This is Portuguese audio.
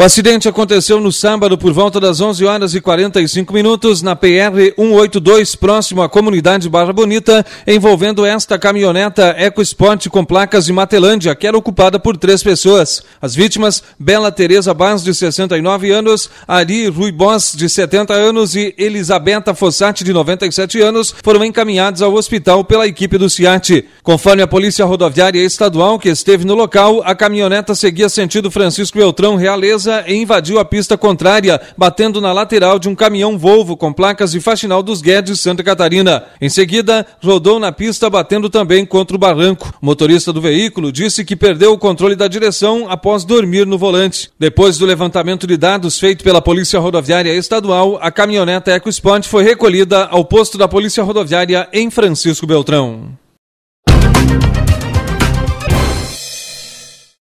O acidente aconteceu no sábado por volta das 11 horas e 45 minutos na PR 182, próximo à comunidade Barra Bonita, envolvendo esta caminhoneta EcoSport com placas de Matelândia, que era ocupada por três pessoas. As vítimas, Bela Tereza Barros, de 69 anos, Ari Rui Boss, de 70 anos e Elisabetta Fossati, de 97 anos, foram encaminhados ao hospital pela equipe do CIAT. Conforme a Polícia Rodoviária Estadual, que esteve no local, a caminhoneta seguia sentido Francisco Beltrão Realeza e invadiu a pista contrária, batendo na lateral de um caminhão Volvo com placas de Faxinal dos Guedes, Santa Catarina. Em seguida, rodou na pista, batendo também contra o barranco. O motorista do veículo disse que perdeu o controle da direção após dormir no volante. Depois do levantamento de dados feito pela Polícia Rodoviária Estadual, a caminhoneta EcoSport foi recolhida ao posto da Polícia Rodoviária em Francisco Beltrão.